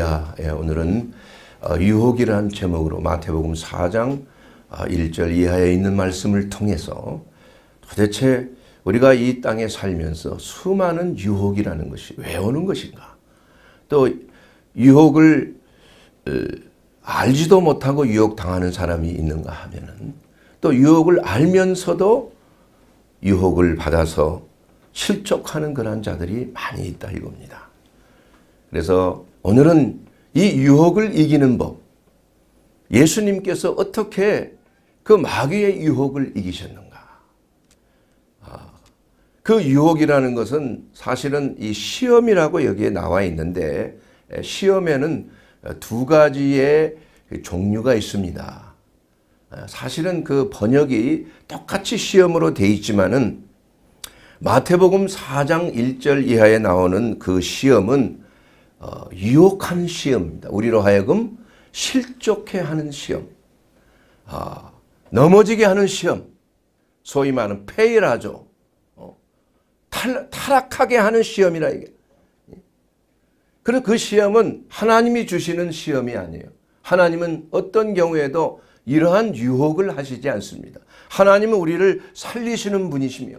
야 예, 오늘은 어, 유혹이란 제목으로 마태복음 4장 1절 어, 이하에 있는 말씀을 통해서 도대체 우리가 이 땅에 살면서 수많은 유혹이라는 것이 왜 오는 것인가? 또 유혹을 알지도 못하고 유혹당하는 사람이 있는가 하면은 또 유혹을 알면서도 유혹을 받아서 실족하는 그런 자들이 많이 있다 이겁니다. 그래서 오늘은 이 유혹을 이기는 법 예수님께서 어떻게 그 마귀의 유혹을 이기셨는가 아, 그 유혹이라는 것은 사실은 이 시험이라고 여기에 나와 있는데 시험에는 두 가지의 그 종류가 있습니다 아, 사실은 그 번역이 똑같이 시험으로 되어 있지만은 마태복음 4장 1절 이하에 나오는 그 시험은 어, 유혹한 시험입니다. 우리로 하여금 실족해 하는 시험, 어, 넘어지게 하는 시험, 소위 말하는 페일하죠. 어, 탈, 타락하게 하는 시험이라 이게. 그래서 그 시험은 하나님이 주시는 시험이 아니에요. 하나님은 어떤 경우에도 이러한 유혹을 하시지 않습니다. 하나님은 우리를 살리시는 분이시며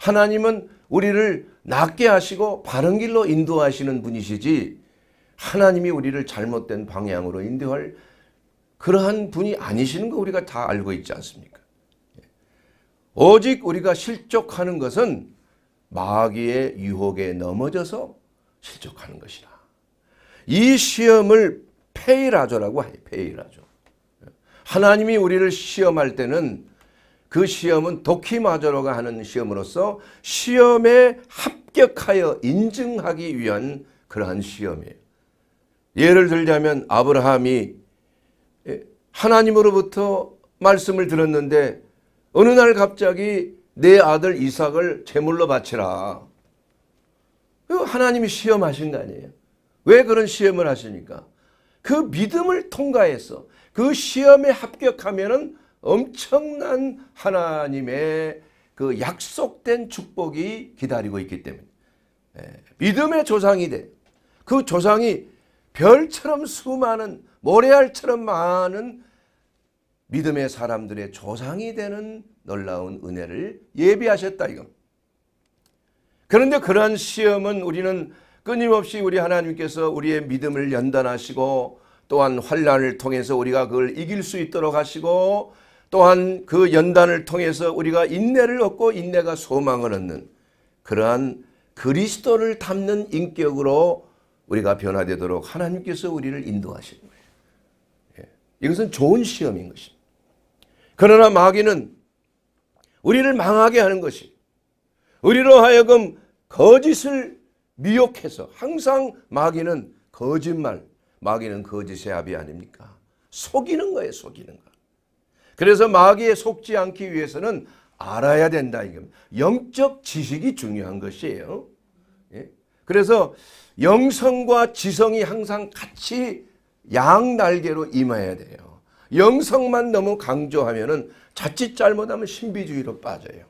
하나님은 우리를 낫게 하시고 바른 길로 인도하시는 분이시지 하나님이 우리를 잘못된 방향으로 인도할 그러한 분이 아니시는 거 우리가 다 알고 있지 않습니까? 예. 오직 우리가 실족하는 것은 마귀의 유혹에 넘어져서 실족하는 것이라. 이 시험을 페이라조라고 해요. 페이라조. 예. 하나님이 우리를 시험할 때는 그 시험은 도키마저로가 하는 시험으로서 시험에 합격하여 인증하기 위한 그러한 시험이에요. 예를 들자면 아브라함이 예, 하나님으로부터 말씀을 들었는데 어느 날 갑자기 내 아들 이삭을 제물로 바치라. 그 하나님이 시험하신 거 아니에요. 왜 그런 시험을 하십니까? 그 믿음을 통과해서 그 시험에 합격하면은 엄청난 하나님의 그 약속된 축복이 기다리고 있기 때문에 예, 믿음의 조상이 돼. 그 조상이 별처럼 수많은 모래알처럼 많은 믿음의 사람들의 조상이 되는 놀라운 은혜를 예비하셨다 이거. 그런데 그러한 시험은 우리는 끊임없이 우리 하나님께서 우리의 믿음을 연단하시고 또한 환란을 통해서 우리가 그걸 이길 수 있도록 하시고 또한 그 연단을 통해서 우리가 인내를 얻고 인내가 소망을 얻는 그러한 그리스도를 닮는 인격으로 우리가 변화되도록 하나님께서 우리를 인도하시 거예요. 예. 이것은 좋은 시험인 것입니다. 그러나 마귀는 우리를 망하게 하는 것이 우리로 하여금 거짓을 미혹해서 항상 마귀는 거짓말, 마귀는 거짓의 압이 아닙니까? 속이는 거예요, 속이는 거. 그래서 마귀에 속지 않기 위해서는 알아야 된다 이겁니다. 영적 지식이 중요한 것이에요. 예? 그래서 영성과 지성이 항상 같이 양날개로 임해야 돼요. 영성만 너무 강조하면은 자칫 잘못하면 신비주의로 빠져요.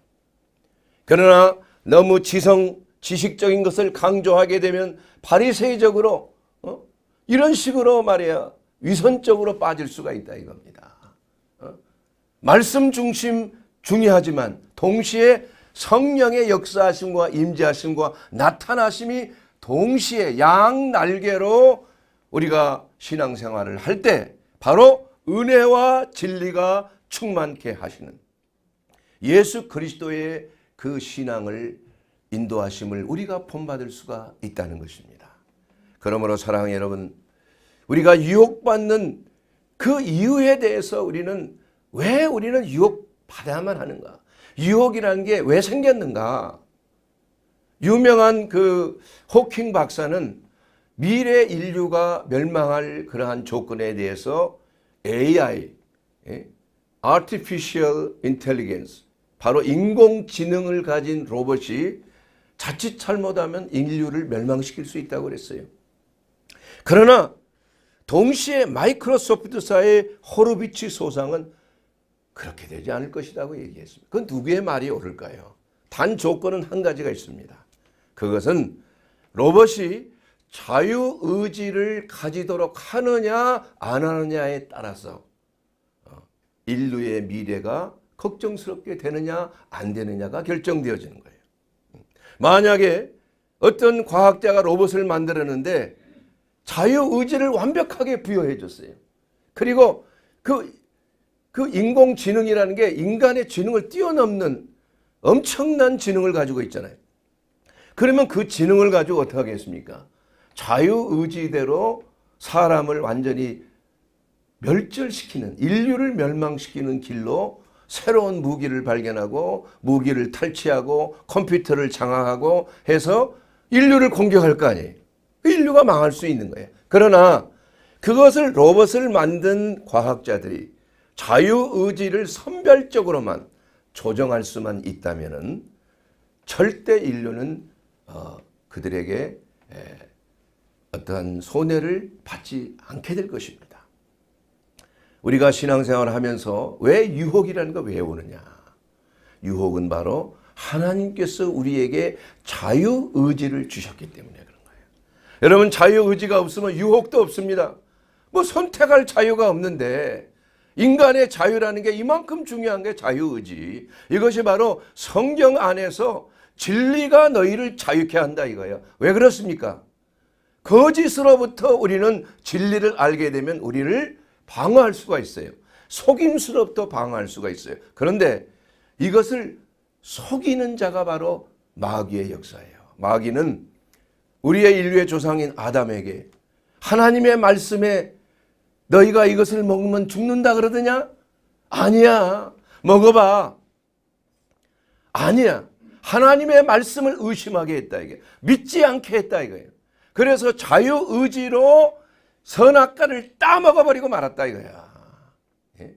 그러나 너무 지성 지식적인 것을 강조하게 되면 바리새적으로 어? 이런 식으로 말이야 위선적으로 빠질 수가 있다 이겁니다. 말씀 중심 중요하지만 동시에 성령의 역사하심과 임재하심과 나타나심이 동시에 양 날개로 우리가 신앙생활을 할 때 바로 은혜와 진리가 충만케 하시는 예수 그리스도의 그 신앙을 인도하심을 우리가 본받을 수가 있다는 것입니다. 그러므로 사랑하는 여러분 우리가 유혹받는 그 이유에 대해서 우리는 왜 우리는 유혹받아야만 하는가? 유혹이라는 게 왜 생겼는가? 유명한 그 호킹 박사는 미래 인류가 멸망할 그러한 조건에 대해서 AI, 예? Artificial Intelligence, 바로 인공지능을 가진 로봇이 자칫 잘못하면 인류를 멸망시킬 수 있다고 그랬어요. 그러나 동시에 마이크로소프트사의 호르비치 소상은 그렇게 되지 않을 것이라고 얘기했습니다. 그 누구의 말이 옳을까요? 단 조건은 한 가지가 있습니다. 그것은 로봇이 자유 의지를 가지도록 하느냐 안 하느냐에 따라서 어, 인류의 미래가 걱정스럽게 되느냐 안 되느냐가 결정되어지는 거예요. 만약에 어떤 과학자가 로봇을 만들었는데 자유 의지를 완벽하게 부여해 줬어요. 그리고 그그 인공지능이라는 게 인간의 지능을 뛰어넘는 엄청난 지능을 가지고 있잖아요. 그러면 그 지능을 가지고 어떻게 하겠습니까? 자유의지대로 사람을 완전히 멸절시키는 인류를 멸망시키는 길로 새로운 무기를 발견하고 무기를 탈취하고 컴퓨터를 장악하고 해서 인류를 공격할 거 아니에요. 인류가 망할 수 있는 거예요. 그러나 그것을 로봇을 만든 과학자들이 자유의지를 선별적으로만 조정할 수만 있다면 절대 인류는 어, 그들에게 에, 어떠한 손해를 받지 않게 될 것입니다. 우리가 신앙생활 하면서 왜 유혹이라는 걸왜 오느냐. 유혹은 바로 하나님께서 우리에게 자유의지를 주셨기 때문에 그런 거예요. 여러분 자유의지가 없으면 유혹도 없습니다. 뭐 선택할 자유가 없는데 인간의 자유라는 게 이만큼 중요한 게 자유의지. 이것이 바로 성경 안에서 진리가 너희를 자유케 한다 이거예요. 왜 그렇습니까? 거짓으로부터 우리는 진리를 알게 되면 우리를 방어할 수가 있어요. 속임수로부터 방어할 수가 있어요. 그런데 이것을 속이는 자가 바로 마귀의 역사예요. 마귀는 우리의 인류의 조상인 아담에게 하나님의 말씀에 너희가 이것을 먹으면 죽는다 그러더냐? 아니야. 먹어봐. 아니야. 하나님의 말씀을 의심하게 했다 이게. 믿지 않게 했다 이거예요. 그래서 자유의지로 선악과를 따먹어버리고 말았다 이거야. 예?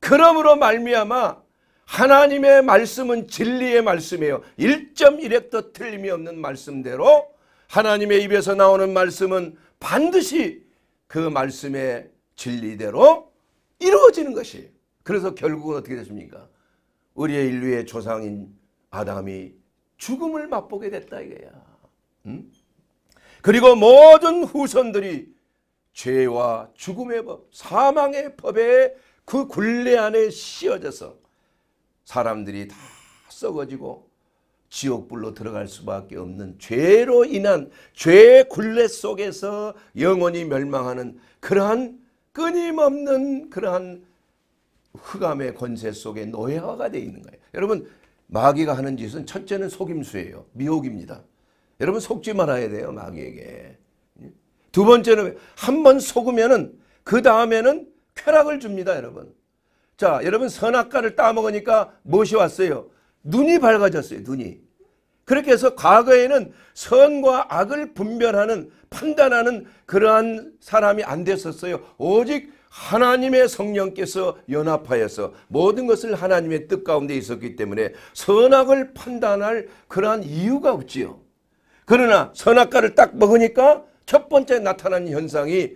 그러므로 말미암아 하나님의 말씀은 진리의 말씀이에요. 1.1획도 틀림이 없는 말씀대로 하나님의 입에서 나오는 말씀은 반드시 그 말씀의 진리대로 이루어지는 것이 그래서 결국은 어떻게 됐습니까? 우리의 인류의 조상인 아담이 죽음을 맛보게 됐다 이거야. 음? 그리고 모든 후손들이 죄와 죽음의 법, 사망의 법에 그 굴레 안에 씌어져서 사람들이 다 썩어지고 지옥불로 들어갈 수밖에 없는 죄로 인한 죄의 굴레 속에서 영원히 멸망하는 그러한 끊임없는 그러한 흑암의 권세 속에 노예화가 되어 있는 거예요. 여러분 마귀가 하는 짓은 첫째는 속임수예요. 미혹입니다. 여러분 속지 말아야 돼요. 마귀에게. 두 번째는 한 번 속으면은 그 다음에는 쾌락을 줍니다. 여러분. 자 여러분 선악과를 따먹으니까 무엇이 왔어요? 눈이 밝아졌어요. 눈이. 그렇게 해서 과거에는 선과 악을 분별하는 판단하는 그러한 사람이 안 됐었어요. 오직 하나님의 성령께서 연합하여서 모든 것을 하나님의 뜻 가운데 있었기 때문에 선악을 판단할 그러한 이유가 없지요. 그러나 선악과를 딱 먹으니까 첫 번째 나타나 현상이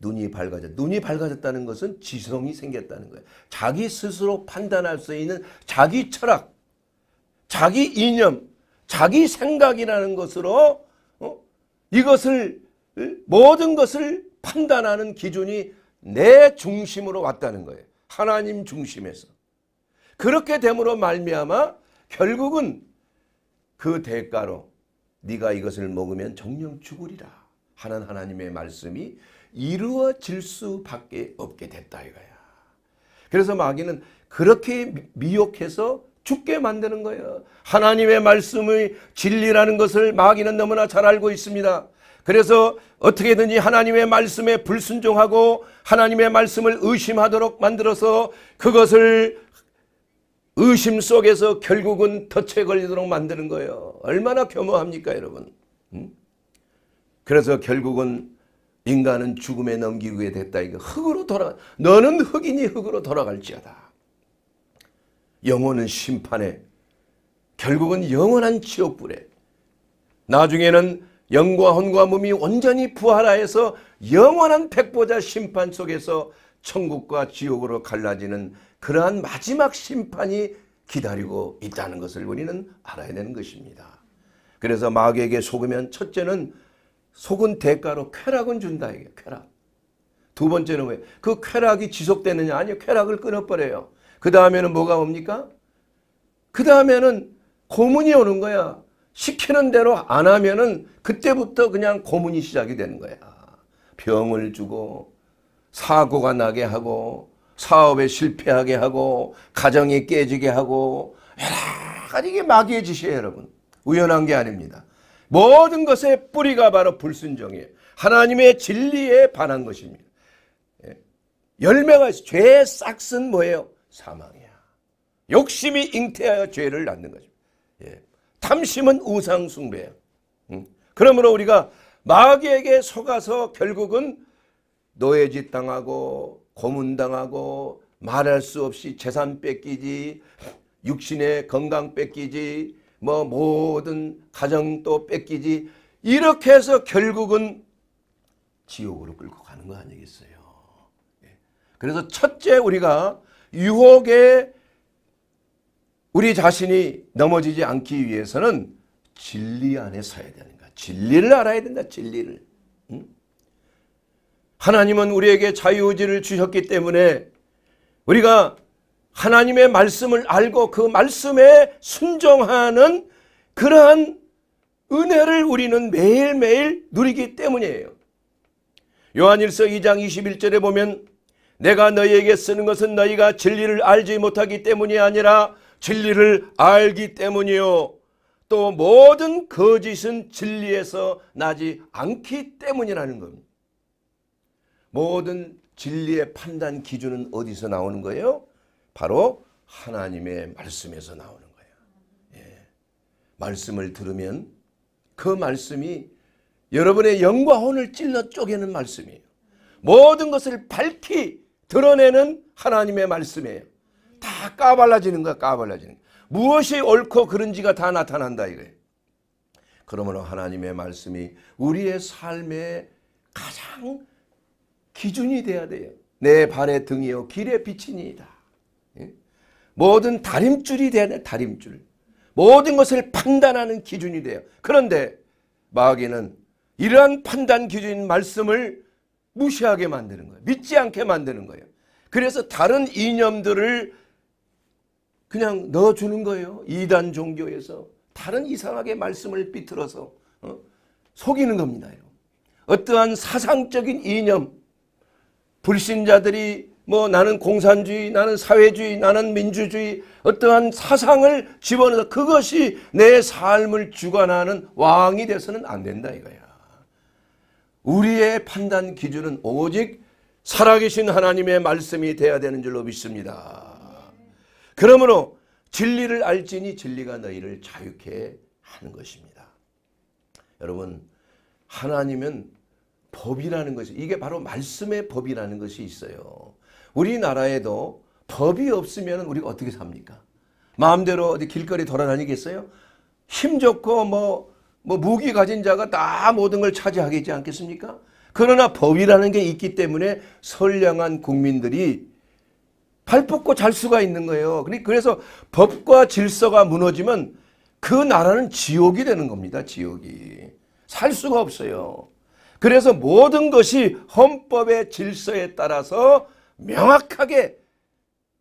눈이 밝아져. 눈이 밝아졌다는 것은 지성이 생겼다는 거예요. 자기 스스로 판단할 수 있는 자기 철학, 자기 이념, 자기 생각이라는 것으로 어? 이것을 어? 모든 것을 판단하는 기준이 내 중심으로 왔다는 거예요. 하나님 중심에서. 그렇게 됨으로 말미암아 결국은 그 대가로 네가 이것을 먹으면 정령 죽으리라 하는 하나님의 말씀이 이루어질 수밖에 없게 됐다 이거야. 그래서 마귀는 그렇게 미혹해서 죽게 만드는 거예요. 하나님의 말씀의 진리라는 것을 마귀는 너무나 잘 알고 있습니다. 그래서 어떻게든지 하나님의 말씀에 불순종하고 하나님의 말씀을 의심하도록 만들어서 그것을 의심 속에서 결국은 덫에 걸리도록 만드는 거예요. 얼마나 겸허합니까, 여러분? 음? 그래서 결국은 인간은 죽음에 넘기게 됐다. 이거 흙으로 돌아. 너는 흙이니 흙으로 돌아갈지어다. 영혼은 심판에 결국은 영원한 지옥불에 나중에는 영과 혼과 몸이 온전히 부활하여서 영원한 백보자 심판 속에서 천국과 지옥으로 갈라지는 그러한 마지막 심판이 기다리고 있다는 것을 우리는 알아야 되는 것입니다. 그래서 마귀에게 속으면 첫째는 속은 대가로 쾌락은 준다 이게 쾌락. 두 번째는 왜? 그 쾌락이 지속되느냐? 아니요. 쾌락을 끊어버려요. 그 다음에는 뭐가 옵니까? 그 다음에는 고문이 오는 거야. 시키는 대로 안 하면은 그때부터 그냥 고문이 시작이 되는 거야. 병을 주고 사고가 나게 하고 사업에 실패하게 하고 가정이 깨지게 하고 여러 가지 마귀의 짓이에요 여러분. 우연한 게 아닙니다. 모든 것의 뿌리가 바로 불순종이에요. 하나님의 진리에 반한 것입니다. 예. 열매가 죄의 싹은 뭐예요? 사망이야. 욕심이 잉태하여 죄를 낳는 거죠. 예. 탐심은 우상 숭배예 음. 그러므로 우리가 마귀에게 속아서 결국은 노예짓 당하고 고문당하고 말할 수 없이 재산 뺏기지 육신의 건강 뺏기지 뭐 모든 가정도 뺏기지 이렇게 해서 결국은 지옥으로 끌고 가는 거 아니겠어요. 예. 그래서 첫째 우리가 유혹에 우리 자신이 넘어지지 않기 위해서는 진리 안에 서야 되는 거야. 진리를 알아야 된다. 진리를. 응? 하나님은 우리에게 자유의지를 주셨기 때문에 우리가 하나님의 말씀을 알고 그 말씀에 순종하는 그러한 은혜를 우리는 매일매일 누리기 때문이에요. 요한일서 2장 21절에 보면 내가 너희에게 쓰는 것은 너희가 진리를 알지 못하기 때문이 아니라 진리를 알기 때문이요. 또 모든 거짓은 그 진리에서 나지 않기 때문이라는 겁니다. 모든 진리의 판단 기준은 어디서 나오는 거예요? 바로 하나님의 말씀에서 나오는 거예요. 예. 말씀을 들으면 그 말씀이 여러분의 영과 혼을 찔러 쪼개는 말씀이에요. 모든 것을 밝히 드러내는 하나님의 말씀이에요. 다 까발라지는 거야, 까발라지는 거야. 무엇이 옳고 그른지가 다 나타난다 이거예요. 그러므로 하나님의 말씀이 우리의 삶의 가장 기준이 돼야 돼요. 내 발의 등이요 길의 빛이니이다. 예? 모든 다림줄이 돼야 돼 다림줄. 모든 것을 판단하는 기준이 돼요. 그런데 마귀는 이러한 판단 기준인 말씀을 무시하게 만드는 거예요. 믿지 않게 만드는 거예요. 그래서 다른 이념들을 그냥 넣어주는 거예요. 이단 종교에서. 다른 이상하게 말씀을 비틀어서 어? 속이는 겁니다. 어떠한 사상적인 이념, 불신자들이 뭐 나는 공산주의, 나는 사회주의, 나는 민주주의 어떠한 사상을 집어넣어서 그것이 내 삶을 주관하는 왕이 돼서는 안 된다 이거예요. 우리의 판단 기준은 오직 살아계신 하나님의 말씀이 돼야 되는 줄로 믿습니다. 그러므로 진리를 알지니 진리가 너희를 자유케 하는 것입니다. 여러분 하나님은 법이라는 것이 이게 바로 말씀의 법이라는 것이 있어요. 우리나라에도 법이 없으면 우리가 어떻게 삽니까? 마음대로 어디 길거리 돌아다니겠어요? 힘 좋고 뭐뭐 무기 가진 자가 다 모든 걸 차지하겠지 않겠습니까? 그러나 법이라는 게 있기 때문에 선량한 국민들이 발 뻗고 잘 수가 있는 거예요. 그래서 법과 질서가 무너지면 그 나라는 지옥이 되는 겁니다. 지옥이. 살 수가 없어요. 그래서 모든 것이 헌법의 질서에 따라서 명확하게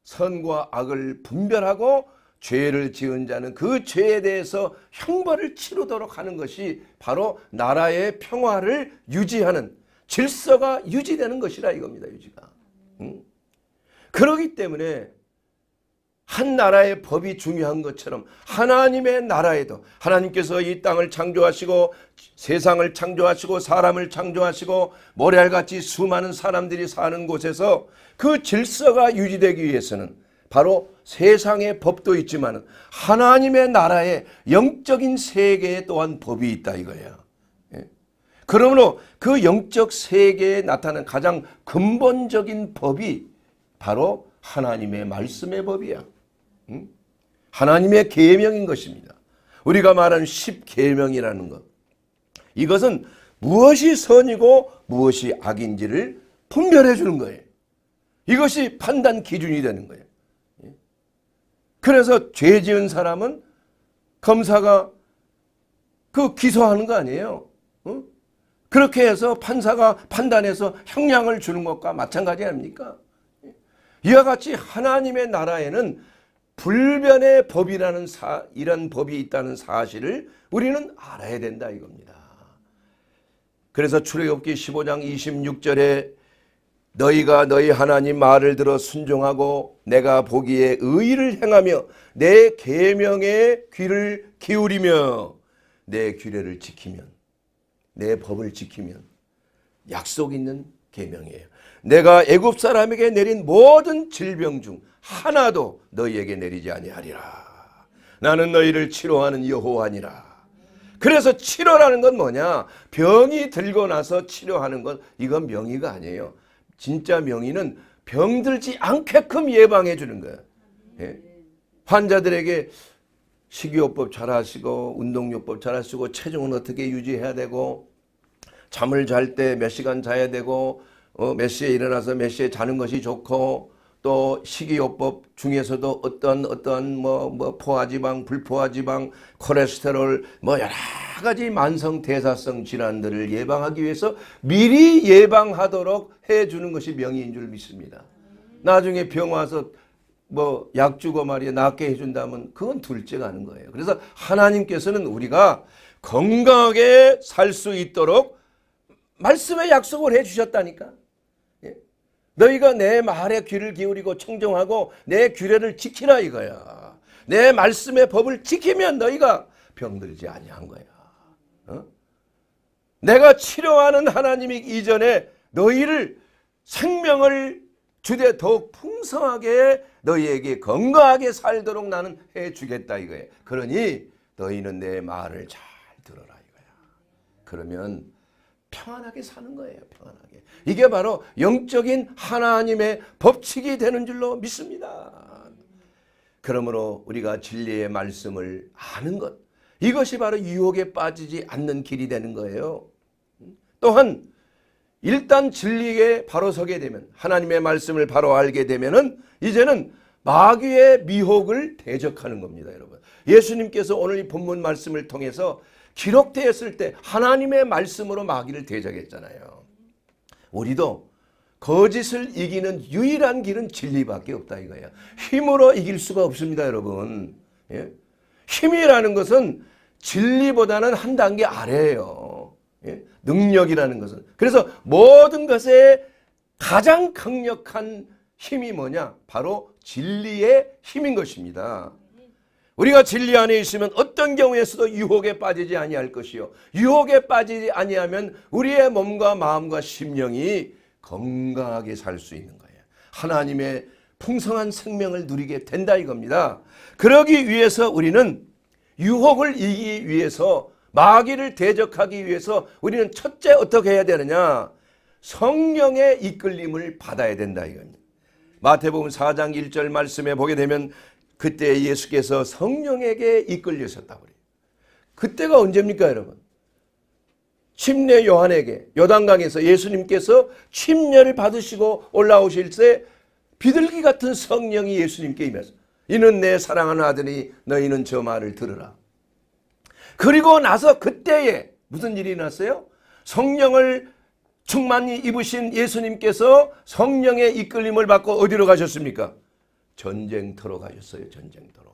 선과 악을 분별하고 죄를 지은 자는 그 죄에 대해서 형벌을 치르도록 하는 것이 바로 나라의 평화를 유지하는 질서가 유지되는 것이라 이겁니다. 유지가. 응? 그러기 때문에 한 나라의 법이 중요한 것처럼 하나님의 나라에도 하나님께서 이 땅을 창조하시고 세상을 창조하시고 사람을 창조하시고 모래알같이 수많은 사람들이 사는 곳에서 그 질서가 유지되기 위해서는 바로 세상의 법도 있지만 하나님의 나라의 영적인 세계에 또한 법이 있다 이거예요. 예. 그러므로 그 영적 세계에 나타난 가장 근본적인 법이 바로 하나님의 말씀의 법이야. 음? 하나님의 계명인 것입니다. 우리가 말하는 십계명이라는 것. 이것은 무엇이 선이고 무엇이 악인지를 분별해 주는 거예요. 이것이 판단 기준이 되는 거예요. 그래서 죄 지은 사람은 검사가 그 기소하는 거 아니에요. 어? 그렇게 해서 판사가 판단해서 형량을 주는 것과 마찬가지 아닙니까? 이와 같이 하나님의 나라에는 불변의 법이라는 사, 이런 법이 있다는 사실을 우리는 알아야 된다 이겁니다. 그래서 출애굽기 15장 26절에 너희가 너희 하나님 말을 들어 순종하고 내가 보기에 의의를 행하며 내 계명에 귀를 기울이며 내 규례를 지키면 내 법을 지키면 약속 있는 계명이에요. 내가 애굽 사람에게 내린 모든 질병 중 하나도 너희에게 내리지 아니하리라. 나는 너희를 치료하는 여호와니라. 그래서 치료라는 건 뭐냐? 병이 들고 나서 치료하는 건 이건 명의가 아니에요. 진짜 명의는 병들지 않게끔 예방해 주는 거예요. 예. 환자들에게 식이요법 잘 하시고 운동요법 잘 하시고 체중은 어떻게 유지해야 되고 잠을 잘 때 몇 시간 자야 되고 어, 몇 시에 일어나서 몇 시에 자는 것이 좋고 또 식이요법 중에서도 어떤 어떤 뭐, 뭐 포화지방, 불포화지방, 콜레스테롤 뭐 여러 가지 만성 대사성 질환들을 예방하기 위해서 미리 예방하도록 해주는 것이 명의인 줄 믿습니다. 나중에 병 와서 뭐 약 주고 말이야 낫게 해준다면 그건 둘째가 하는 거예요. 그래서 하나님께서는 우리가 건강하게 살 수 있도록 말씀의 약속을 해주셨다니까. 너희가 내 말에 귀를 기울이고 청정하고 내 규례를 지키라 이거야. 내 말씀의 법을 지키면 너희가 병들지 아니한 거야. 어? 내가 치료하는 하나님이 이전에 너희를 생명을 주되 더욱 풍성하게 너희에게 건강하게 살도록 나는 해주겠다 이거예 그러니 너희는 내 말을 잘 들어라 이거야. 그러면 평안하게 사는 거예요. 평안하게. 이게 바로 영적인 하나님의 법칙이 되는 줄로 믿습니다. 그러므로 우리가 진리의 말씀을 아는 것. 이것이 바로 유혹에 빠지지 않는 길이 되는 거예요. 또한 일단 진리에 바로 서게 되면 하나님의 말씀을 바로 알게 되면은 이제는 마귀의 미혹을 대적하는 겁니다, 여러분. 예수님께서 오늘 이 본문 말씀을 통해서 기록되었을 때 하나님의 말씀으로 마귀를 대적했잖아요. 우리도 거짓을 이기는 유일한 길은 진리밖에 없다 이거예요. 힘으로 이길 수가 없습니다 여러분. 예? 힘이라는 것은 진리보다는 한 단계 아래예요. 예? 능력이라는 것은. 그래서 모든 것에 가장 강력한 힘이 뭐냐? 바로 진리의 힘인 것입니다. 우리가 진리 안에 있으면 어떤 경우에서도 유혹에 빠지지 아니할 것이요 유혹에 빠지지 아니하면 우리의 몸과 마음과 심령이 건강하게 살 수 있는 거예요. 하나님의 풍성한 생명을 누리게 된다 이겁니다. 그러기 위해서 우리는 유혹을 이기기 위해서 마귀를 대적하기 위해서 우리는 첫째 어떻게 해야 되느냐? 성령의 이끌림을 받아야 된다 이겁니다. 마태복음 4장 1절 말씀에 보게 되면 그때 예수께서 성령에게 이끌리셨다고 그래요. 그때가 언제입니까 여러분? 침례 요한에게 요단강에서 예수님께서 침례를 받으시고 올라오실 때 비둘기 같은 성령이 예수님께 임해서 이는 내 사랑하는 아들이 너희는 저 말을 들으라. 그리고 나서 그때에 무슨 일이 났어요? 성령을 충만히 입으신 예수님께서 성령의 이끌림을 받고 어디로 가셨습니까? 전쟁터로 가셨어요. 전쟁터로.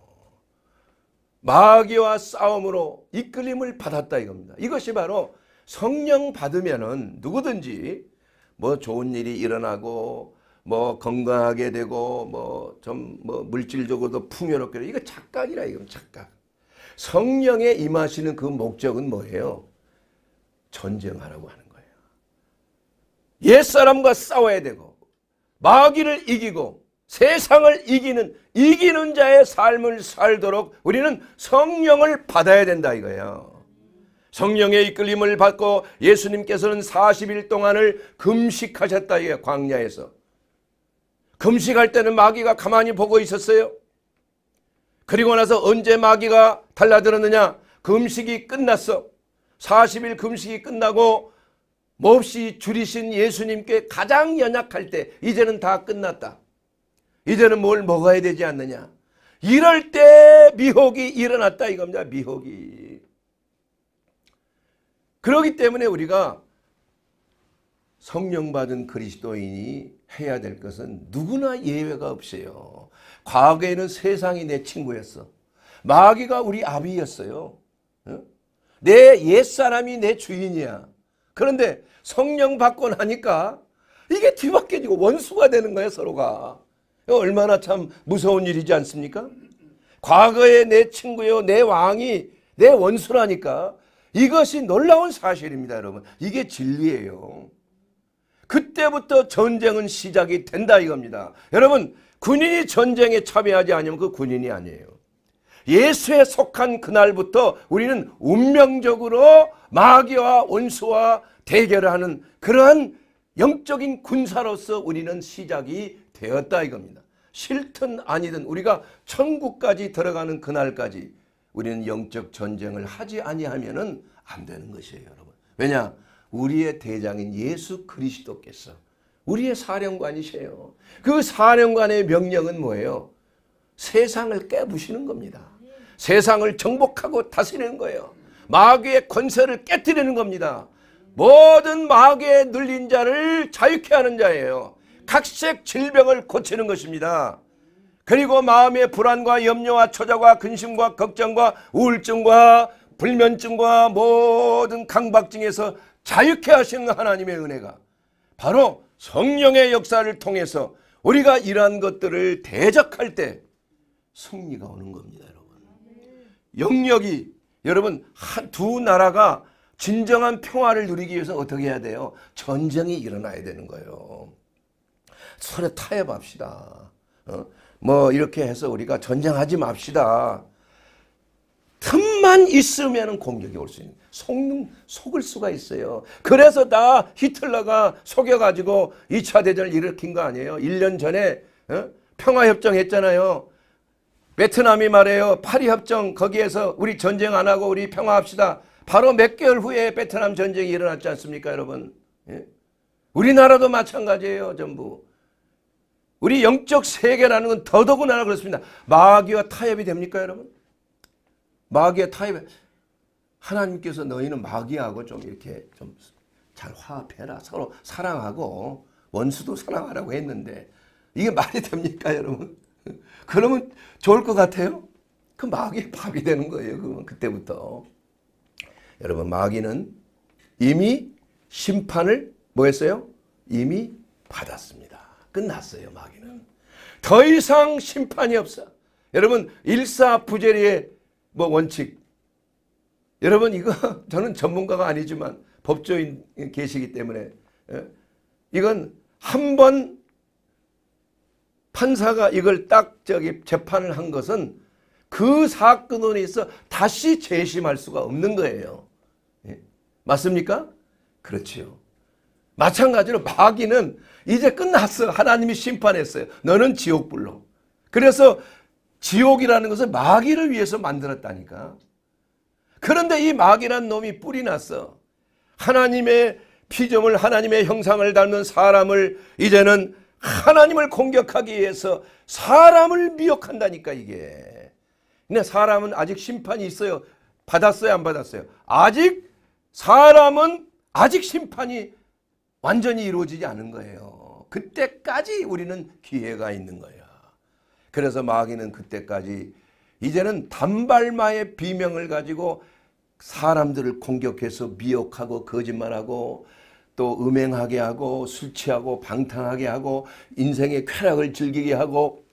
마귀와 싸움으로 이끌림을 받았다 이겁니다. 이것이 바로 성령 받으면은 누구든지 뭐 좋은 일이 일어나고 뭐 건강하게 되고 뭐 좀뭐 뭐 물질적으로도 풍요롭게 이거 착각이라 이건 착각. 성령에 임하시는 그 목적은 뭐예요? 전쟁하라고 하는 거예요. 옛사람과 싸워야 되고 마귀를 이기고 세상을 이기는 이기는 자의 삶을 살도록 우리는 성령을 받아야 된다 이거예요. 성령의 이끌림을 받고 예수님께서는 40일 동안을 금식하셨다 이게 거 광야에서. 금식할 때는 마귀가 가만히 보고 있었어요. 그리고 나서 언제 마귀가 달라들었느냐? 금식이 끝났어. 40일 금식이 끝나고 몹시 줄이신 예수님께 가장 연약할 때 이제는 다 끝났다. 이제는 뭘 먹어야 되지 않느냐. 이럴 때 미혹이 일어났다 이겁니다. 미혹이. 그러기 때문에 우리가 성령 받은 그리스도인이 해야 될 것은 누구나 예외가 없어요. 과거에는 세상이 내 친구였어. 마귀가 우리 아비였어요. 내 옛사람이 내 주인이야. 그런데 성령 받고 나니까 이게 뒤바뀌어지고 원수가 되는 거예 서로가. 얼마나 참 무서운 일이지 않습니까? 과거에 내 친구요, 내 왕이 내 원수라니까 이것이 놀라운 사실입니다, 여러분. 이게 진리예요. 그때부터 전쟁은 시작이 된다 이겁니다. 여러분, 군인이 전쟁에 참여하지 않으면 그 군인이 아니에요. 예수에 속한 그날부터 우리는 운명적으로 마귀와 원수와 대결 하는 그러한 영적인 군사로서 우리는 시작이 되었다 이겁니다. 싫든 아니든 우리가 천국까지 들어가는 그날까지 우리는 영적 전쟁을 하지 아니하면안 되는 것이에요, 여러분. 왜냐? 우리의 대장인 예수 그리스도께서 우리의 사령관이세요. 그 사령관의 명령은 뭐예요? 세상을 깨부시는 겁니다. 세상을 정복하고 다스리는 거예요. 마귀의 권세를 깨뜨리는 겁니다. 모든 마귀에 눌린 자를 자유케 하는 자예요. 각색 질병을 고치는 것입니다. 그리고 마음의 불안과 염려와 초조와 근심과 걱정과 우울증과 불면증과 모든 강박증에서 자유케 하시는 하나님의 은혜가 바로 성령의 역사를 통해서 우리가 이러한 것들을 대적할 때 승리가 오는 겁니다, 여러분. 영역이 여러분 두 나라가 진정한 평화를 누리기 위해서 어떻게 해야 돼요? 전쟁이 일어나야 되는 거예요. 서로 타협합시다. 어? 뭐 이렇게 해서 우리가 전쟁하지 맙시다. 틈만 있으면 공격이 올 수 있는 속는 속을 수가 있어요. 그래서 다 히틀러가 속여가지고 2차 대전을 일으킨 거 아니에요. 1년 전에 어? 평화협정 했잖아요. 베트남이 말해요. 파리협정 거기에서 우리 전쟁 안 하고 우리 평화합시다. 바로 몇 개월 후에 베트남 전쟁이 일어났지 않습니까 여러분. 예? 우리나라도 마찬가지예요 전부. 우리 영적 세계라는 건 더더군다나 그렇습니다. 마귀와 타협이 됩니까 여러분? 마귀와 타협. 하나님께서 너희는 마귀하고 좀 이렇게 좀 잘 화합해라. 서로 사랑하고 원수도 사랑하라고 했는데 이게 말이 됩니까 여러분? 그러면 좋을 것 같아요? 그 마귀의 밥이 되는 거예요. 그러면 그때부터. 여러분 마귀는 이미 심판을 뭐 했어요? 이미 받았습니다. 끝났어요. 마귀는. 더 이상 심판이 없어. 여러분 일사부재리의 뭐 원칙. 여러분 이거 저는 전문가가 아니지만 법조인 계시기 때문에 예? 이건 한 번 판사가 이걸 딱 저기 재판을 한 것은 그 사건으로 있어 다시 재심할 수가 없는 거예요. 예? 맞습니까? 그렇지요. 마찬가지로 마귀는 이제 끝났어. 하나님이 심판했어요. 너는 지옥불로. 그래서 지옥이라는 것은 마귀를 위해서 만들었다니까. 그런데 이 마귀란 놈이 뿌리 났어. 하나님의 피점을 하나님의 형상을 닮는 사람을 이제는 하나님을 공격하기 위해서 사람을 미혹한다니까 이게. 근데 사람은 아직 심판이 있어요. 받았어요 안 받았어요? 아직 사람은 아직 심판이 완전히 이루어지지 않은 거예요. 그때까지 우리는 기회가 있는 거야 그래서 마귀는 그때까지 이제는 단발마의 비명을 가지고 사람들을 공격해서 미혹하고 거짓말하고 또 음행하게 하고 술 취하고 방탕하게 하고 인생의 쾌락을 즐기게 하고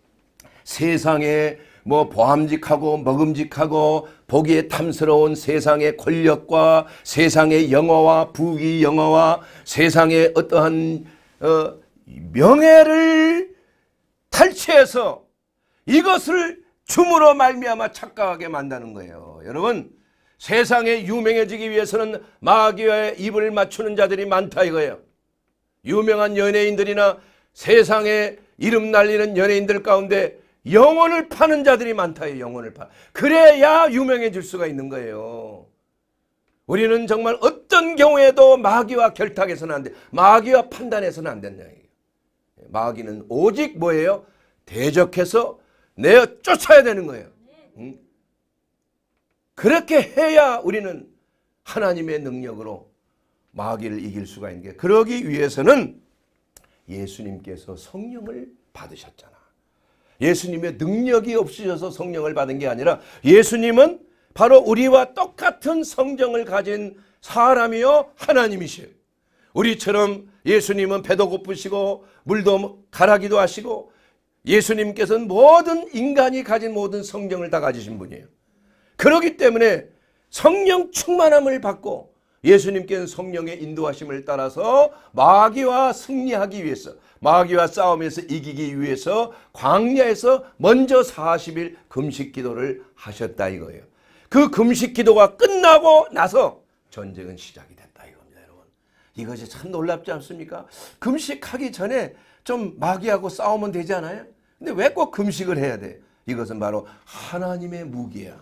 세상에 뭐보암직하고 먹음직하고 보기에 탐스러운 세상의 권력과 세상의 영어와 부귀 영어와 세상의 어떠한 어, 명예를 탈취해서 이것을 춤으로 말미암아 착각하게 만드는 거예요. 여러분 세상에 유명해지기 위해서는 마귀와의 입을 맞추는 자들이 많다 이거예요. 유명한 연예인들이나 세상에 이름 날리는 연예인들 가운데 영혼을 파는 자들이 많다. 요 영혼을 파. 그래야 유명해질 수가 있는 거예요. 우리는 정말 어떤 경우에도 마귀와 결탁해서는 안 돼. 마귀와 판단해서는 안 된다. 마귀는 오직 뭐예요? 대적해서 내어 쫓아야 되는 거예요. 그렇게 해야 우리는 하나님의 능력으로 마귀를 이길 수가 있는 게 그러기 위해서는 예수님께서 성령을 받으셨잖아. 예수님의 능력이 없으셔서 성령을 받은 게 아니라 예수님은 바로 우리와 똑같은 성정을 가진 사람이요 하나님이시요 우리처럼 예수님은 배도 고프시고 물도 가라기도 하시고 예수님께서는 모든 인간이 가진 모든 성경을 다 가지신 분이에요. 그러기 때문에 성령 충만함을 받고 예수님께는 성령의 인도하심을 따라서 마귀와 승리하기 위해서 마귀와 싸움에서 이기기 위해서 광야에서 먼저 40일 금식 기도를 하셨다 이거예요. 그 금식 기도가 끝나고 나서 전쟁은 시작이 됩니다. 이것이 참 놀랍지 않습니까? 금식하기 전에 좀 마귀하고 싸우면 되지 않아요? 근데 왜 꼭 금식을 해야 돼? 이것은 바로 하나님의 무기야.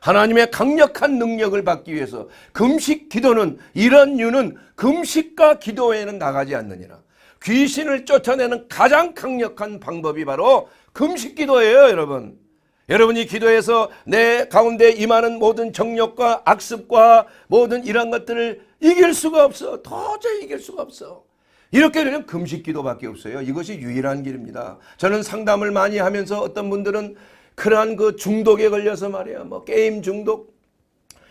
하나님의 강력한 능력을 받기 위해서 금식 기도는 이런 이유는 금식과 기도에는 나가지 않느니라. 귀신을 쫓아내는 가장 강력한 방법이 바로 금식 기도예요, 여러분. 여러분이 기도해서 내 가운데 임하는 모든 정력과 악습과 모든 이러한 것들을 이길 수가 없어. 도저히 이길 수가 없어. 이렇게 되면 금식 기도밖에 없어요. 이것이 유일한 길입니다. 저는 상담을 많이 하면서 어떤 분들은 그러한 그 중독에 걸려서 말이야. 뭐 게임 중독,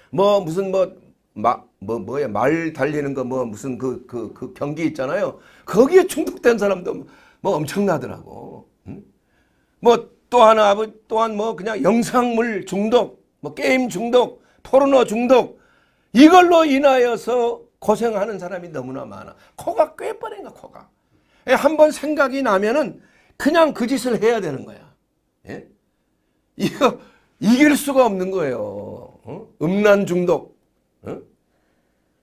뭐 무슨 뭐, 마, 뭐, 뭐야. 말 달리는 거 뭐 무슨 그, 그, 그 경기 있잖아요. 거기에 중독된 사람도 뭐 엄청나더라고. 응? 뭐 또한 아버 또한 뭐 그냥 영상물 중독, 뭐 게임 중독, 포르노 중독 이걸로 인하여서 고생하는 사람이 너무나 많아. 코가 꽤 빠른가 코가. 예, 한번 생각이 나면은 그냥 그 짓을 해야 되는 거야. 예? 이거 이길 수가 없는 거예요. 어? 음란 중독. 어?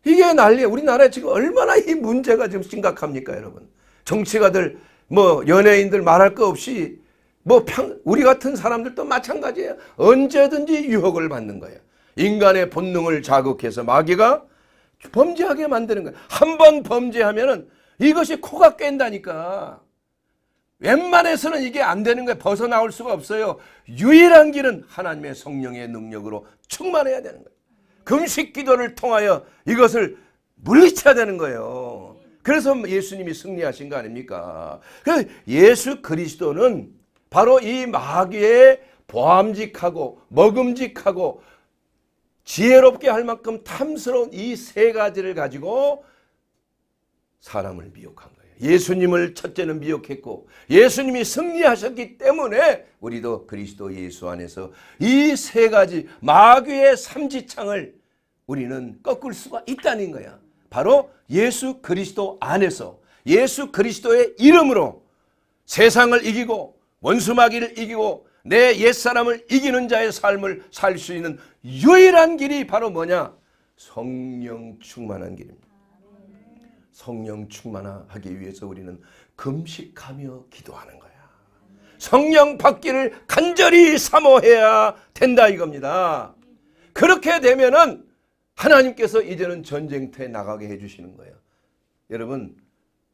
이게 난리야. 우리나라에 지금 얼마나 이 문제가 지금 심각합니까, 여러분. 정치가들, 뭐, 연예인들 말할 거 없이 뭐 평, 우리 같은 사람들도 마찬가지예요. 언제든지 유혹을 받는 거예요. 인간의 본능을 자극해서 마귀가 범죄하게 만드는 거예요. 한 번 범죄하면은 이것이 코가 깬다니까. 웬만해서는 이게 안 되는 거예요. 벗어나올 수가 없어요. 유일한 길은 하나님의 성령의 능력으로 충만해야 되는 거예요. 금식 기도를 통하여 이것을 물리쳐야 되는 거예요. 그래서 예수님이 승리하신 거 아닙니까? 그래서 예수 그리스도는 바로 이 마귀의 보암직하고 먹음직하고 지혜롭게 할 만큼 탐스러운 이 세 가지를 가지고 사람을 미혹한 거예요. 예수님을 첫째는 미혹했고 예수님이 승리하셨기 때문에 우리도 그리스도 예수 안에서 이 세 가지 마귀의 삼지창을 우리는 꺾을 수가 있다는 거야. 바로 예수 그리스도 안에서 예수 그리스도의 이름으로 세상을 이기고 원수마귀를 이기고 내 옛사람을 이기는 자의 삶을 살 수 있는 유일한 길이 바로 뭐냐? 성령 충만한 길입니다. 성령 충만하기 위해서 우리는 금식하며 기도하는 거야. 성령 받기를 간절히 사모해야 된다 이겁니다. 그렇게 되면은 하나님께서 이제는 전쟁터에 나가게 해주시는 거예요. 여러분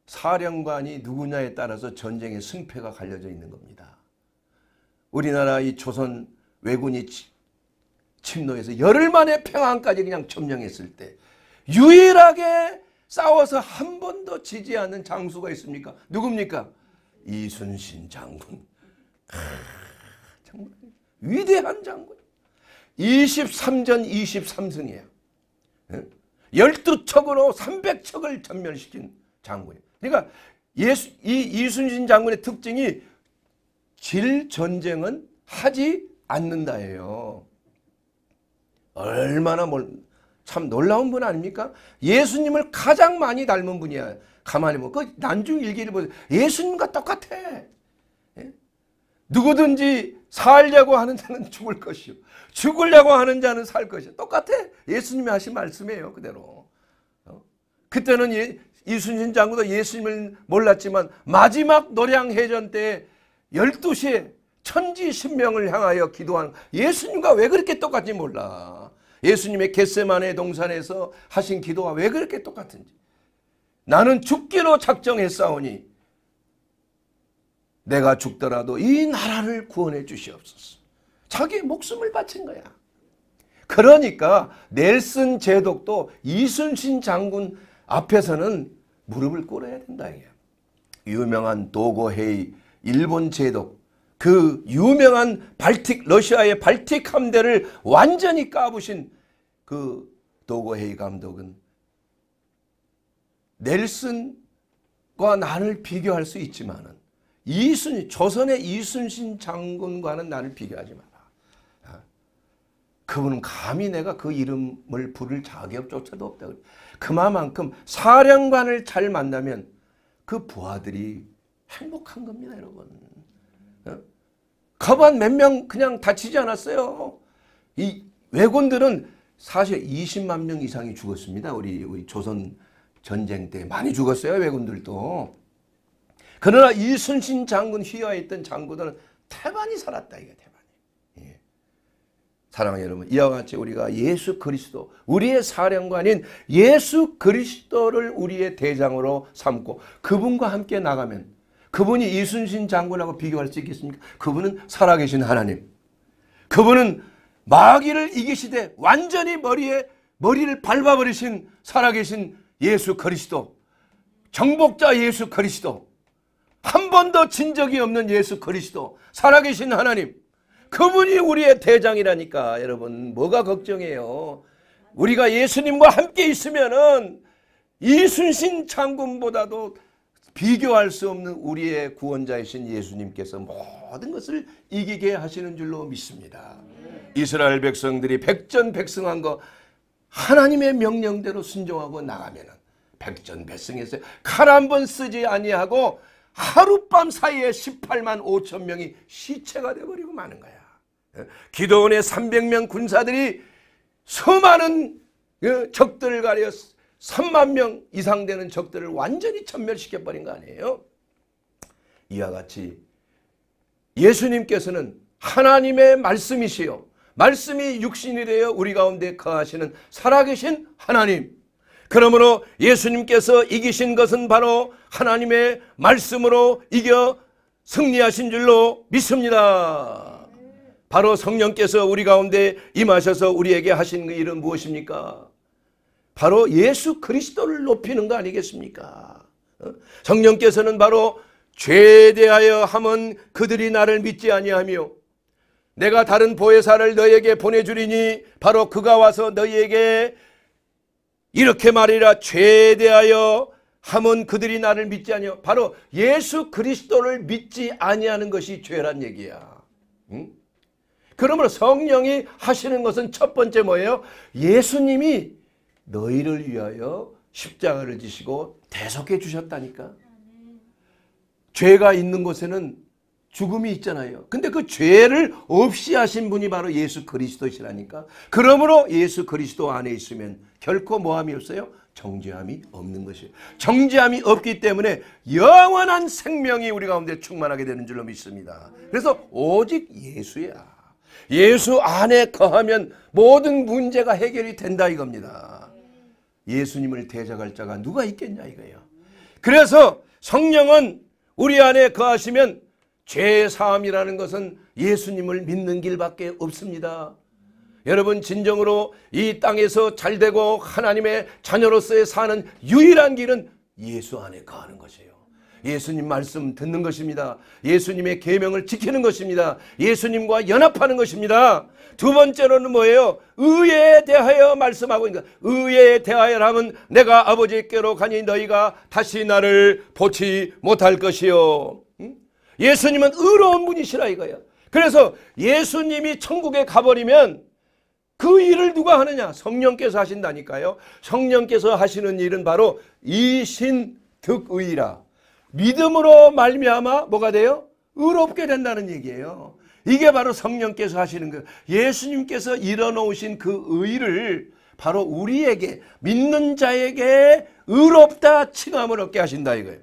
사령관이 누구냐에 따라서 전쟁의 승패가 갈려져 있는 겁니다. 우리나라 이 조선 왜군이 침노해서 열흘 만에 평안까지 그냥 점령했을 때 유일하게 싸워서 한 번도 지지 않는 장수가 있습니까? 누굽니까? 이순신 장군. 아, 정말 위대한 장군. 23전 23승이에요. 12척으로 300척을 전멸시킨 장군이에요. 그러니까 예수, 이 이순신 장군의 특징이 질 전쟁은 하지 않는다예요. 얼마나 멀, 참 놀라운 분 아닙니까? 예수님을 가장 많이 닮은 분이야. 가만히 보그 난중 일기를 보세요. 예수님과 똑같아. 예? 누구든지 살려고 하는 자는 죽을 것이요. 죽으려고 하는 자는 살 것이요. 똑같아. 예수님이 하신 말씀이에요. 그대로. 어? 그때는 예, 이순신 장군도 예수님을 몰랐지만 마지막 노량해전 때 12시에 천지신명을 향하여 기도한 예수님과 왜 그렇게 똑같지 몰라. 예수님의 겟세만의 동산에서 하신 기도와 왜 그렇게 똑같은지. 나는 죽기로 작정했사오니 내가 죽더라도 이 나라를 구원해 주시옵소서. 자기의 목숨을 바친 거야. 그러니까 넬슨 제독도 이순신 장군 앞에서는 무릎을 꿇어야 된다. 유명한 도고헤이 일본 제독 그 유명한 발틱 러시아의 발틱 함대를 완전히 까부신 그 도고헤이 감독은 넬슨과 나를 비교할 수 있지만은 이순 조선의 이순신 장군과는 나를 비교하지 마라. 아, 그분은 감히 내가 그 이름을 부를 자격조차도 없다. 그만큼 사령관을 잘 만나면 그 부하들이 행복한 겁니다, 여러분. 어? 가반 몇 명 그냥 다치지 않았어요. 이 왜군들은 사실 20만 명 이상이 죽었습니다. 우리, 우리 조선 전쟁 때 많이 죽었어요, 왜군들도. 그러나 이순신 장군 휘하에 있던 장군들은 태반이 살았다, 이게 태반이. 예. 사랑하는 여러분, 이와 같이 우리가 예수 그리스도, 우리의 사령관인 예수 그리스도를 우리의 대장으로 삼고 그분과 함께 나가면 그분이 이순신 장군하고 비교할 수 있겠습니까? 그분은 살아계신 하나님. 그분은 마귀를 이기시되 완전히 머리에 머리를 밟아버리신 살아계신 예수 그리스도. 정복자 예수 그리스도. 한 번도 진 적이 없는 예수 그리스도. 살아계신 하나님. 그분이 우리의 대장이라니까 여러분 뭐가 걱정이요 우리가 예수님과 함께 있으면은 이순신 장군보다도 비교할 수 없는 우리의 구원자이신 예수님께서 모든 것을 이기게 하시는 줄로 믿습니다. 이스라엘 백성들이 백전백승한 거 하나님의 명령대로 순종하고 나가면 백전백승해서 칼 한 번 쓰지 아니하고 하룻밤 사이에 18만 5천 명이 시체가 돼버리고 마는 거야. 예? 기도원의 300명 군사들이 수많은 그 적들을 가려 3만 명 이상 되는 적들을 완전히 천멸시켜버린거 아니에요? 이와 같이 예수님께서는 하나님의 말씀이시요. 말씀이 육신이 되어 우리 가운데 거하시는 살아계신 하나님. 그러므로 예수님께서 이기신 것은 바로 하나님의 말씀으로 이겨 승리하신 줄로 믿습니다. 바로 성령께서 우리 가운데 임하셔서 우리에게 하신 그 일은 무엇입니까? 바로 예수 그리스도를 높이는 거 아니겠습니까? 어? 성령께서는 바로 죄에 대하여 함은 그들이 나를 믿지 아니하며 내가 다른 보혜사를 너에게 보내주리니 바로 그가 와서 너에게 이렇게 말이라 죄에 대하여 함은 그들이 나를 믿지 아니요 바로 예수 그리스도를 믿지 아니하는 것이 죄란 얘기야. 응? 그러므로 성령이 하시는 것은 첫 번째 뭐예요? 예수님이 너희를 위하여 십자가를 지시고 대속해 주셨다니까. 죄가 있는 곳에는 죽음이 있잖아요. 근데 그 죄를 없이 하신 분이 바로 예수 그리스도시라니까. 그러므로 예수 그리스도 안에 있으면 결코 모함이 없어요? 정죄함이 없는 것이에요. 정죄함이 없기 때문에 영원한 생명이 우리 가운데 충만하게 되는 줄로 믿습니다. 그래서 오직 예수야. 예수 안에 거하면 모든 문제가 해결이 된다 이겁니다. 예수님을 대적할 자가 누가 있겠냐 이거예요. 그래서 성령은 우리 안에 거하시면 죄 사함이라는 것은 예수님을 믿는 길밖에 없습니다. 여러분 진정으로 이 땅에서 잘되고 하나님의 자녀로서의 사는 유일한 길은 예수 안에 거하는 것이에요. 예수님 말씀 듣는 것입니다. 예수님의 계명을 지키는 것입니다. 예수님과 연합하는 것입니다. 두 번째로는 뭐예요? 의에 대하여 말씀하고 있는 의에 대하여라면 내가 아버지께로 가니 너희가 다시 나를 보지 못할 것이요. 예수님은 의로운 분이시라 이거예요. 그래서 예수님이 천국에 가버리면 그 일을 누가 하느냐? 성령께서 하신다니까요. 성령께서 하시는 일은 바로 이신득의라. 믿음으로 말미암아 뭐가 돼요? 의롭게 된다는 얘기예요. 이게 바로 성령께서 하시는 거예요. 그 예수님께서 일어놓으신 그 의를 바로 우리에게 믿는 자에게 의롭다 칭함을 얻게 하신다 이거예요.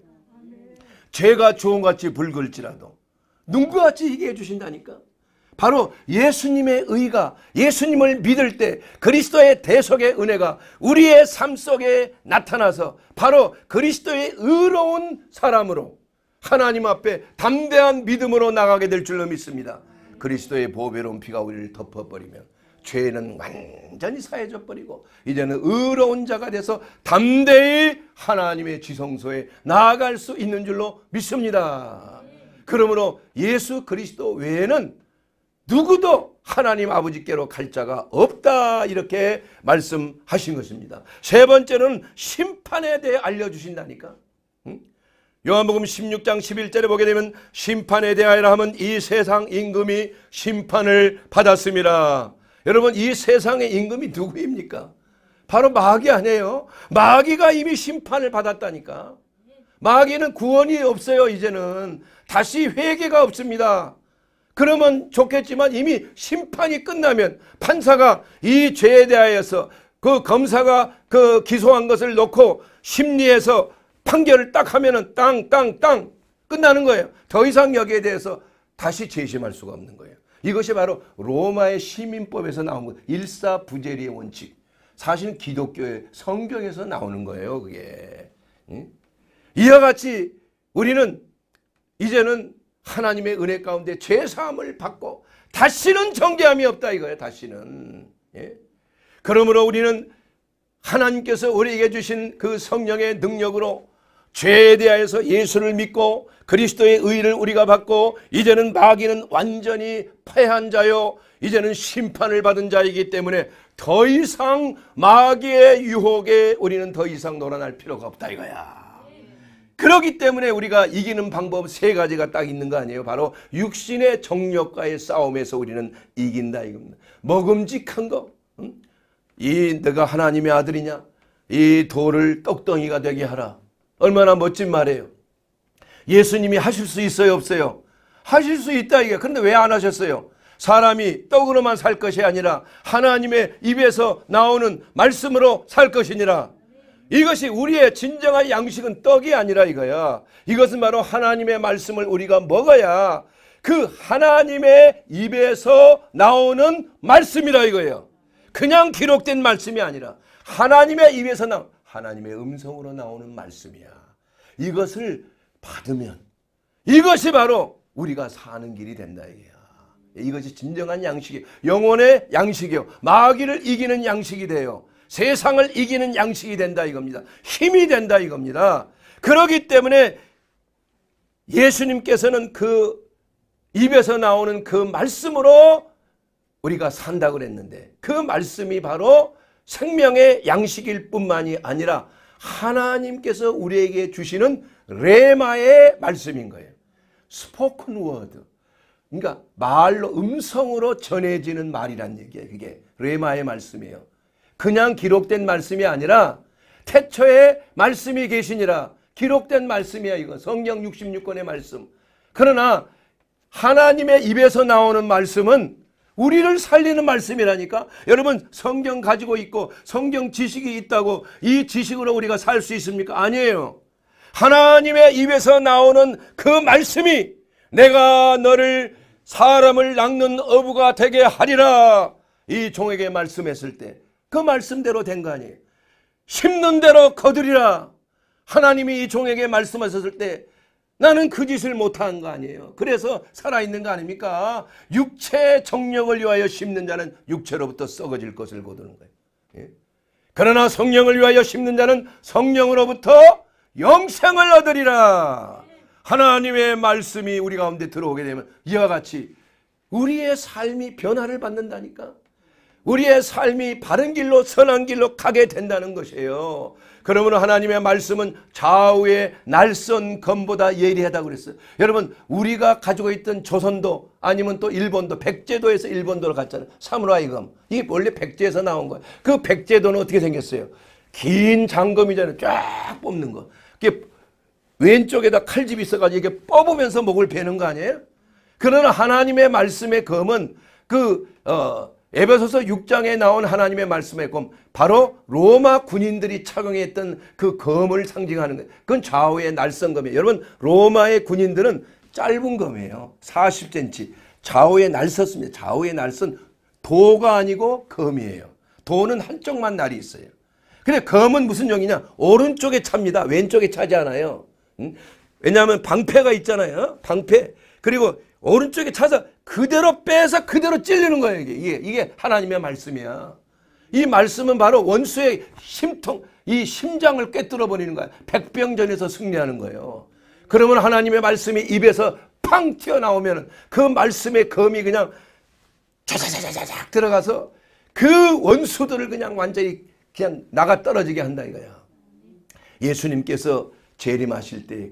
죄가 조음같이 붉을지라도 눈과같이 이게 해주신다니까. 바로 예수님의 의가 예수님을 믿을 때 그리스도의 대속의 은혜가 우리의 삶 속에 나타나서 바로 그리스도의 의로운 사람으로 하나님 앞에 담대한 믿음으로 나가게 될 줄로 믿습니다. 그리스도의 보배로운 피가 우리를 덮어버리면 죄는 완전히 사해져 버리고 이제는 의로운 자가 돼서 담대히 하나님의 지성소에 나아갈 수 있는 줄로 믿습니다. 그러므로 예수 그리스도 외에는 누구도 하나님 아버지께로 갈 자가 없다 이렇게 말씀하신 것입니다. 세 번째는 심판에 대해 알려주신다니까. 요한복음 16장 11절에 보게 되면 심판에 대하여 라 하면 이 세상 임금이 심판을 받았습니다. 여러분 이 세상의 임금이 누구입니까? 바로 마귀 아니에요. 마귀가 이미 심판을 받았다니까. 마귀는 구원이 없어요 이제는. 다시 회개가 없습니다. 그러면 좋겠지만 이미 심판이 끝나면 판사가 이 죄에 대하여서 그 검사가 그 기소한 것을 놓고 심리에서 판결을 딱 하면은 땅, 땅, 땅 끝나는 거예요. 더 이상 여기에 대해서 다시 재심할 수가 없는 거예요. 이것이 바로 로마의 시민법에서 나온 거 일사부재리의 원칙. 사실은 기독교의 성경에서 나오는 거예요. 그게. 응? 이와 같이 우리는 이제는 하나님의 은혜 가운데 죄사함을 받고 다시는 정죄함이 없다 이거예요. 다시는. 예? 그러므로 우리는 하나님께서 우리에게 주신 그 성령의 능력으로 죄에 대하여서 예수를 믿고 그리스도의 의를 우리가 받고 이제는 마귀는 완전히 패한 자요 이제는 심판을 받은 자이기 때문에 더 이상 마귀의 유혹에 우리는 더 이상 놀아날 필요가 없다 이거야. 그러기 때문에 우리가 이기는 방법 세 가지가 딱 있는 거 아니에요. 바로 육신의 정력과의 싸움에서 우리는 이긴다 이겁니다. 먹음직한 거. 응? 이 내가 하나님의 아들이냐? 이 돌을 떡덩이가 되게 하라. 얼마나 멋진 말이에요. 예수님이 하실 수 있어요 없어요? 하실 수 있다 이게. 그런데 왜 안 하셨어요? 사람이 떡으로만 살 것이 아니라 하나님의 입에서 나오는 말씀으로 살 것이니라. 이것이 우리의 진정한 양식은 떡이 아니라 이거야. 이것은 바로 하나님의 말씀을 우리가 먹어야 그 하나님의 입에서 나오는 말씀이라 이거예요. 그냥 기록된 말씀이 아니라 하나님의 입에서 나 하나님의 음성으로 나오는 말씀이야. 이것을 받으면 이것이 바로 우리가 사는 길이 된다 이야 이것이 진정한 양식이 영혼의 양식이요. 마귀를 이기는 양식이 돼요. 세상을 이기는 양식이 된다 이겁니다. 힘이 된다 이겁니다. 그러기 때문에 예수님께서는 그 입에서 나오는 그 말씀으로 우리가 산다 그랬는데 그 말씀이 바로 생명의 양식일 뿐만이 아니라 하나님께서 우리에게 주시는 레마의 말씀인 거예요. 스포큰 워드. 그러니까 말로 음성으로 전해지는 말이란 얘기예요. 그게 레마의 말씀이에요. 그냥 기록된 말씀이 아니라 태초에 말씀이 계시니라 기록된 말씀이야 이거 성경 66권의 말씀. 그러나 하나님의 입에서 나오는 말씀은 우리를 살리는 말씀이라니까 여러분 성경 가지고 있고 성경 지식이 있다고 이 지식으로 우리가 살 수 있습니까? 아니에요. 하나님의 입에서 나오는 그 말씀이 내가 너를 사람을 낚는 어부가 되게 하리라 이 종에게 말씀했을 때 그 말씀대로 된 거 아니에요. 심는 대로 거두리라 하나님이 이 종에게 말씀하셨을 때 나는 그 짓을 못한 거 아니에요. 그래서 살아있는 거 아닙니까? 육체 정령을 위하여 심는 자는 육체로부터 썩어질 것을 거두는 거예요. 예? 그러나 성령을 위하여 심는 자는 성령으로부터 영생을 얻으리라. 하나님의 말씀이 우리 가운데 들어오게 되면 이와 같이 우리의 삶이 변화를 받는다니까. 우리의 삶이 바른 길로 선한 길로 가게 된다는 것이에요. 그러므로 하나님의 말씀은 좌우의 날선 검보다 예리하다고 그랬어요. 여러분 우리가 가지고 있던 조선도 아니면 또 일본도 백제도에서 일본도로 갔잖아요. 사무라이 검. 이게 원래 백제에서 나온 거예요. 그 백제도는 어떻게 생겼어요? 긴 장검이잖아요. 쫙 뽑는 거. 이게 왼쪽에다 칼집이 있어가지고 이게 뽑으면서 목을 베는 거 아니에요? 그러나 하나님의 말씀의 검은 그 어, 에베소서 6장에 나온 하나님의 말씀의 검 바로 로마 군인들이 착용했던 그 검을 상징하는 거예요. 그건 좌우의 날선검이에요. 여러분 로마의 군인들은 짧은 검이에요. 40cm 좌우의 날섰습니다. 좌우의 날선 도가 아니고 검이에요. 도는 한쪽만 날이 있어요. 근데 검은 무슨 용이냐? 오른쪽에 찹니다. 왼쪽에 차지 않아요. 음? 왜냐하면 방패가 있잖아요. 방패. 그리고 오른쪽에 차서 그대로 빼서 그대로 찔리는 거예요. 이게. 이게, 이게 하나님의 말씀이야. 이 말씀은 바로 원수의 심통, 이 심장을 꿰뚫어 버리는 거야. 백병전에서 승리하는 거예요. 그러면 하나님의 말씀이 입에서 팡 튀어나오면 그 말씀의 검이 그냥 자자자자자작 들어가서 그 원수들을 그냥 완전히 그냥 나가 떨어지게 한다 이거야. 예수님께서 재림하실 때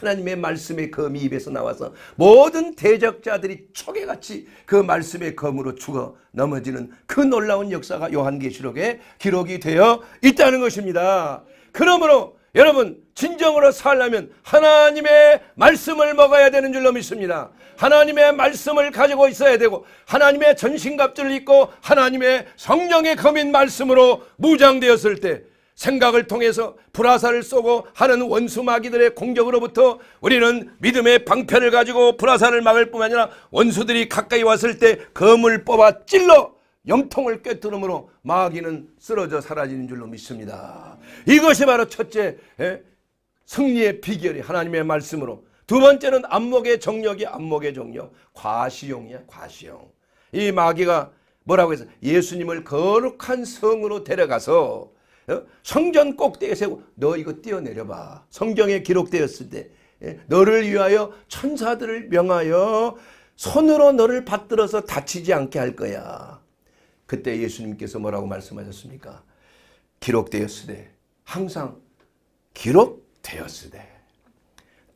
하나님의 말씀의 검이 입에서 나와서 모든 대적자들이 초개같이 그 말씀의 검으로 죽어 넘어지는 그 놀라운 역사가 요한계시록에 기록이 되어 있다는 것입니다. 그러므로 여러분 진정으로 살려면 하나님의 말씀을 먹어야 되는 줄로 믿습니다. 하나님의 말씀을 가지고 있어야 되고 하나님의 전신갑주를 입고 하나님의 성령의 검인 말씀으로 무장되었을 때 생각을 통해서 불화살을 쏘고 하는 원수 마귀들의 공격으로부터 우리는 믿음의 방패를 가지고 불화살을 막을 뿐만 아니라 원수들이 가까이 왔을 때 검을 뽑아 찔러 염통을 꿰뚫음으로 마귀는 쓰러져 사라지는 줄로 믿습니다. 이것이 바로 첫째 예? 승리의 비결이 하나님의 말씀으로 두 번째는 안목의 정력이 안목의 정력 과시용이야 과시용 이 마귀가 뭐라고 해서 예수님을 거룩한 성으로 데려가서 어? 성전 꼭대기에 세우고 너 이거 뛰어내려봐. 성경에 기록되었을 때 예? 너를 위하여 천사들을 명하여 손으로 너를 받들어서 다치지 않게 할 거야. 그때 예수님께서 뭐라고 말씀하셨습니까? 기록되었으되 항상 기록되었으되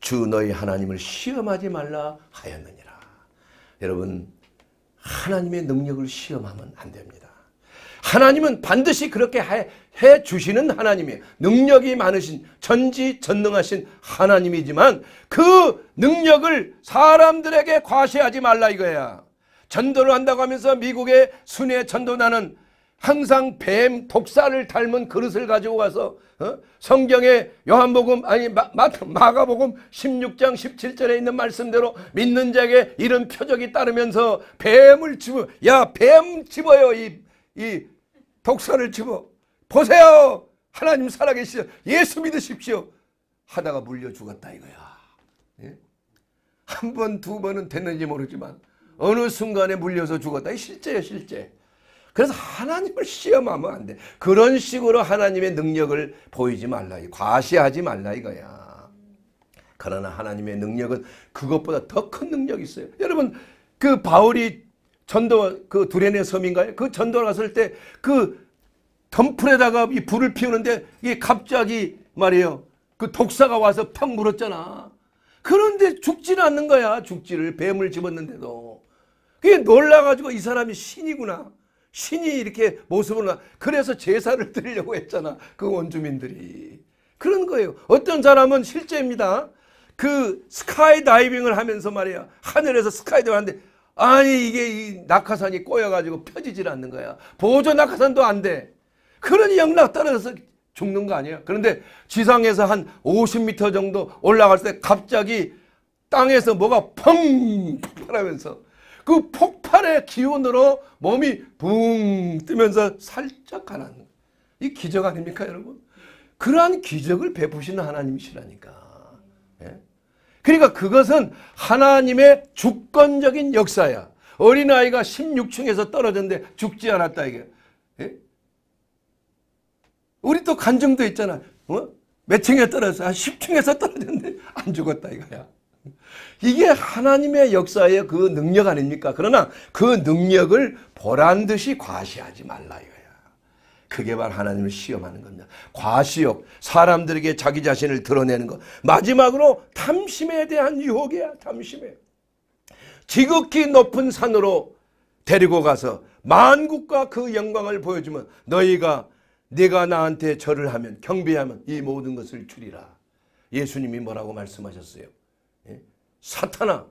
주 너희 하나님을 시험하지 말라 하였느니라. 여러분 하나님의 능력을 시험하면 안 됩니다. 하나님은 반드시 그렇게 해 주시는 하나님이 능력이 많으신 전지전능하신 하나님이지만 그 능력을 사람들에게 과시하지 말라 이거야. 전도를 한다고 하면서 미국의 순회 전도나는 항상 뱀 독사를 닮은 그릇을 가지고 가서 어? 성경의 요한복음 아니 마, 마, 마가복음 16장 17절에 있는 말씀대로 믿는 자에게 이런 표적이 따르면서 뱀을 집어 야 뱀 집어요 이 이 독사를 집어 보세요. 하나님 살아계시죠. 예수 믿으십시오. 하다가 물려 죽었다 이거야. 예? 한 번, 두 번은 됐는지 모르지만 어느 순간에 물려서 죽었다. 실제예요, 실제. 그래서 하나님을 시험하면 안 돼. 그런 식으로 하나님의 능력을 보이지 말라. 과시하지 말라 이거야. 그러나 하나님의 능력은 그것보다 더 큰 능력이 있어요. 여러분, 그 바울이 전도, 그 두레네 섬인가요? 그 전도를 갔을 때그 덤풀에다가 이 불을 피우는데 이게 갑자기 말이에요. 그 독사가 와서 팍 물었잖아. 그런데 죽지는 않는 거야. 죽지를 뱀을 집었는데도. 그게 놀라가지고 이 사람이 신이구나. 신이 이렇게 모습을 나. 그래서 제사를 드리려고 했잖아. 그 원주민들이. 그런 거예요. 어떤 사람은 실제입니다. 그 스카이 다이빙을 하면서 말이야. 하늘에서 스카이 다이빙 하는데 아니 이게 이 낙하산이 꼬여가지고 펴지질 않는 거야. 보조 낙하산도 안 돼. 그런 영락 떨어져서 죽는 거 아니에요. 그런데 지상에서 한 50m 정도 올라갈 때 갑자기 땅에서 뭐가 펑 폭발하면서 그 폭발의 기운으로 몸이 붕 뜨면서 살짝 가라앉는 이 기적 아닙니까 여러분? 그러한 기적을 베푸시는 하나님이시라니까. 예? 그러니까 그것은 하나님의 주권적인 역사야. 어린아이가 16층에서 떨어졌는데 죽지 않았다 이게. 예? 우리 또 간증도 있잖아. 어? 몇 층에 떨어졌한 10층에서 떨어졌는데 안 죽었다 이거야. 이게 하나님의 역사의 그 능력 아닙니까? 그러나 그 능력을 보란 듯이 과시하지 말라 이 그게 바로 하나님을 시험하는 겁니다. 과시욕, 사람들에게 자기 자신을 드러내는 것. 마지막으로 탐심에 대한 유혹이야, 탐심에. 지극히 높은 산으로 데리고 가서 만국과 그 영광을 보여주면 너희가 네가 나한테 절을 하면 경배하면 이 모든 것을 줄이라 예수님이 뭐라고 말씀하셨어요? 예? 사탄아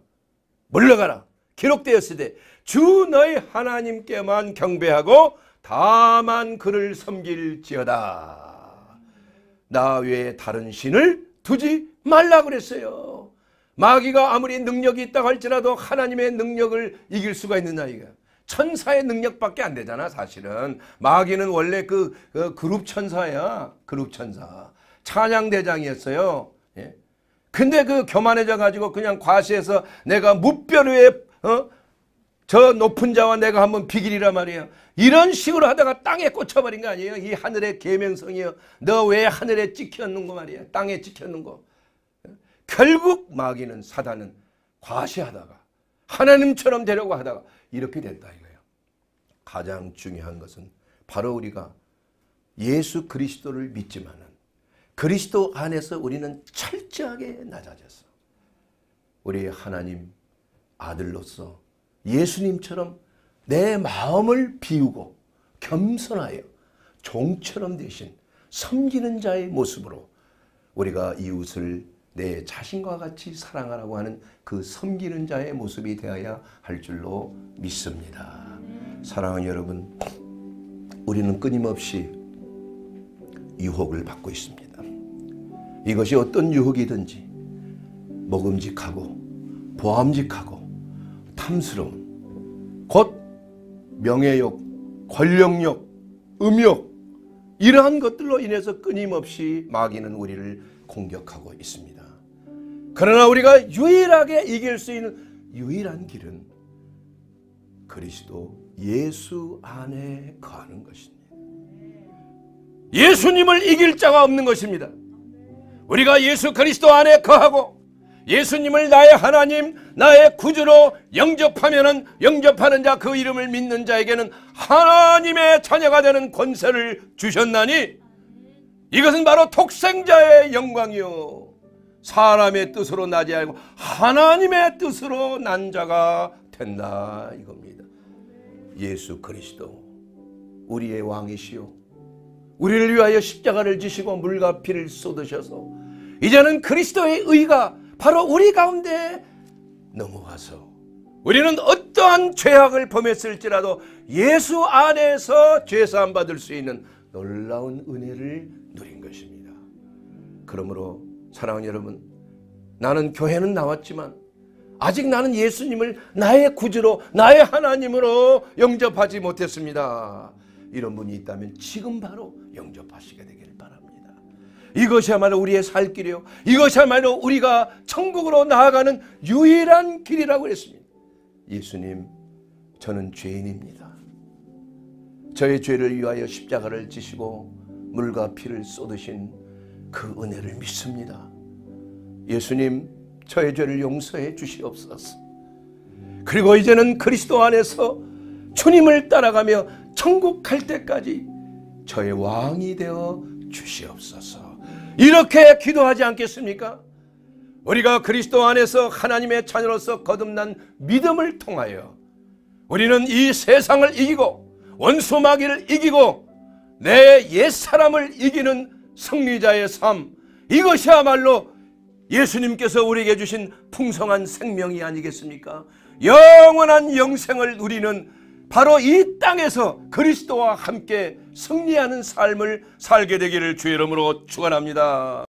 물러가라. 기록되었으되 주 너희 하나님께만 경배하고 다만 그를 섬길지어다. 나 외에 다른 신을 두지 말라 그랬어요. 마귀가 아무리 능력이 있다 할지라도 하나님의 능력을 이길 수가 있는 아이가. 천사의 능력밖에 안 되잖아 사실은 마귀는 원래 그, 그 그룹 천사야 그룹 천사 찬양 대장이었어요. 예. 근데 그 교만해져 가지고 그냥 과시해서 내가 무뼈류에 어? 저 높은 자와 내가 한번 비길이란 말이에요. 이런 식으로 하다가 땅에 꽂혀버린 거 아니에요. 이 하늘의 계명성이요. 너 왜 하늘에 찍혔는 거 말이야. 땅에 찍혔는 거. 결국 마귀는 사단은 과시하다가 하나님처럼 되려고 하다가 이렇게 됐다 가장 중요한 것은 바로 우리가 예수 그리스도를 믿지만은 그리스도 안에서 우리는 철저하게 낮아졌서 우리 하나님 아들로서 예수님처럼 내 마음을 비우고 겸손하여 종처럼 대신 섬기는 자의 모습으로 우리가 이웃을 내 자신과 같이 사랑하라고 하는 그 섬기는 자의 모습이 되어야 할 줄로 믿습니다. 사랑하는 여러분, 우리는 끊임없이 유혹을 받고 있습니다. 이것이 어떤 유혹이든지 먹음직하고 보암직하고 탐스러운 곧 명예욕, 권력욕, 음욕 이러한 것들로 인해서 끊임없이 마귀는 우리를 공격하고 있습니다. 그러나 우리가 유일하게 이길 수 있는 유일한 길은 그리스도 예수 안에 거하는 것입니다. 예수님을 이길 자가 없는 것입니다. 우리가 예수 그리스도 안에 거하고 예수님을 나의 하나님, 나의 구주로 영접하면은 영접하는 자 그 이름을 믿는 자에게는 하나님의 자녀가 되는 권세를 주셨나니 이것은 바로 독생자의 영광이요 사람의 뜻으로 나지 않고 하나님의 뜻으로 난 자가 된다 이겁니다. 예수 그리스도 우리의 왕이시요 우리를 위하여 십자가를 지시고 물과 피를 쏟으셔서 이제는 그리스도의 의가 바로 우리 가운데 넘어와서 우리는 어떠한 죄악을 범했을지라도 예수 안에서 죄사함 받을 수 있는 놀라운 은혜를 누린 것입니다. 그러므로 사랑하는 여러분 나는 교회는 나왔지만 아직 나는 예수님을 나의 구주로 나의 하나님으로 영접하지 못했습니다. 이런 분이 있다면 지금 바로 영접하시게 되기를 바랍니다. 이것이야말로 우리의 살 길이요. 이것이야말로 우리가 천국으로 나아가는 유일한 길이라고 했습니다. 예수님, 저는 죄인입니다. 저의 죄를 위하여 십자가를 지시고 물과 피를 쏟으신 그 은혜를 믿습니다. 예수님, 저의 죄를 용서해 주시옵소서. 그리고 이제는 그리스도 안에서 주님을 따라가며 천국 갈 때까지 저의 왕이 되어 주시옵소서. 이렇게 기도하지 않겠습니까? 우리가 그리스도 안에서 하나님의 자녀로서 거듭난 믿음을 통하여 우리는 이 세상을 이기고 원수 마귀를 이기고 내 옛사람을 이기는 승리자의 삶 이것이야말로 예수님께서 우리에게 주신 풍성한 생명이 아니겠습니까? 영원한 영생을 우리는 바로 이 땅에서 그리스도와 함께 승리하는 삶을 살게 되기를 주의 이름으로 축원합니다.